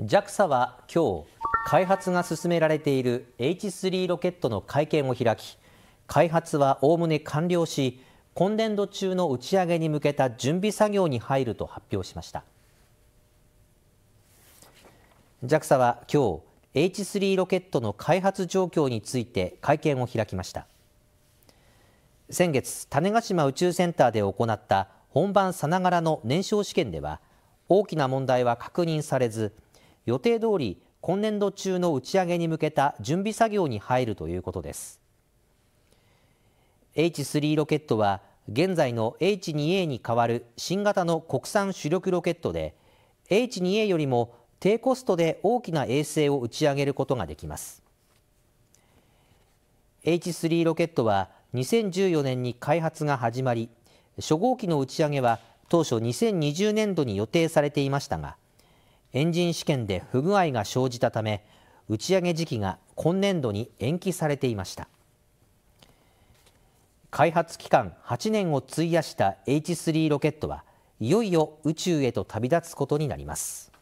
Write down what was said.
JAXA は今日開発が進められている H3 ロケットの会見を開き開発はおおむね完了し今年度中の打ち上げに向けた準備作業に入ると発表しました JAXA は今日 H3 ロケットの開発状況について会見を開きました先月種子島宇宙センターで行った本番さながらの燃焼試験では大きな問題は確認されず予定通り今年度中の打ち上げに向けた準備作業に入るということです H3 ロケットは現在の H2A に代わる新型の国産主力ロケットで H2A よりも低コストで大きな衛星を打ち上げることができます H3 ロケットは2014年に開発が始まり初号機の打ち上げは当初2020年度に予定されていましたがエンジン試験で不具合が生じたため打ち上げ時期が今年度に延期されていました開発期間8年を費やした H3 ロケットはいよいよ宇宙へと旅立つことになります